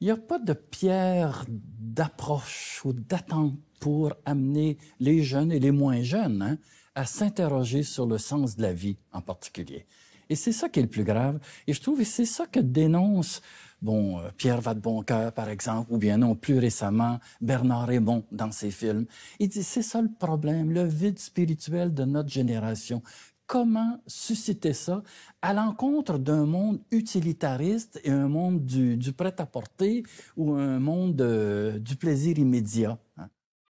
Il n'y a pas de pierre d'approche ou d'attente pour amener les jeunes et les moins jeunes hein, à s'interroger sur le sens de la vie en particulier. Et c'est ça qui est le plus grave. Et je trouve que c'est ça que dénonce bon, euh, Pierre Vadeboncoeur, par exemple, ou bien non, plus récemment, Bernard Raymond dans ses films. Il dit, c'est ça le problème, le vide spirituel de notre génération comment susciter ça à l'encontre d'un monde utilitariste et un monde du, prêt-à-porter ou un monde euh, du plaisir immédiat. Hein?